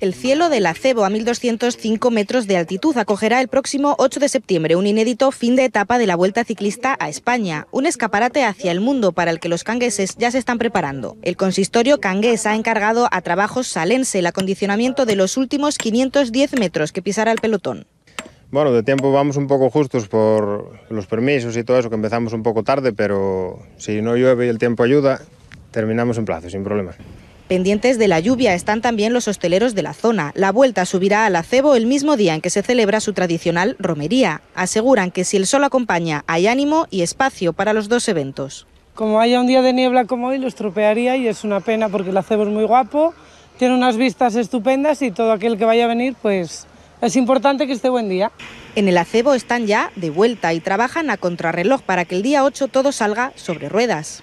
el cielo del acebo a 1.205 metros de altitud. Acogerá el próximo 8 de septiembre un inédito fin de etapa de la Vuelta Ciclista a España, un escaparate hacia el mundo para el que los cangueses ya se están preparando. El consistorio cangués ha encargado a Trabajos Salense el acondicionamiento de los últimos 510 metros que pisará el pelotón. Bueno, de tiempo vamos un poco justos por los permisos y todo eso, que empezamos un poco tarde, pero si no llueve y el tiempo ayuda, terminamos en plazo, sin problema. Pendientes de la lluvia están también los hosteleros de la zona. La vuelta subirá al acebo el mismo día en que se celebra su tradicional romería. Aseguran que si el sol acompaña hay ánimo y espacio para los dos eventos. Como haya un día de niebla como hoy, lo estropearía y es una pena porque el acebo es muy guapo, tiene unas vistas estupendas y todo aquel que vaya a venir, pues es importante que esté buen día. En el acebo están ya de vuelta y trabajan a contrarreloj para que el día 8 todo salga sobre ruedas.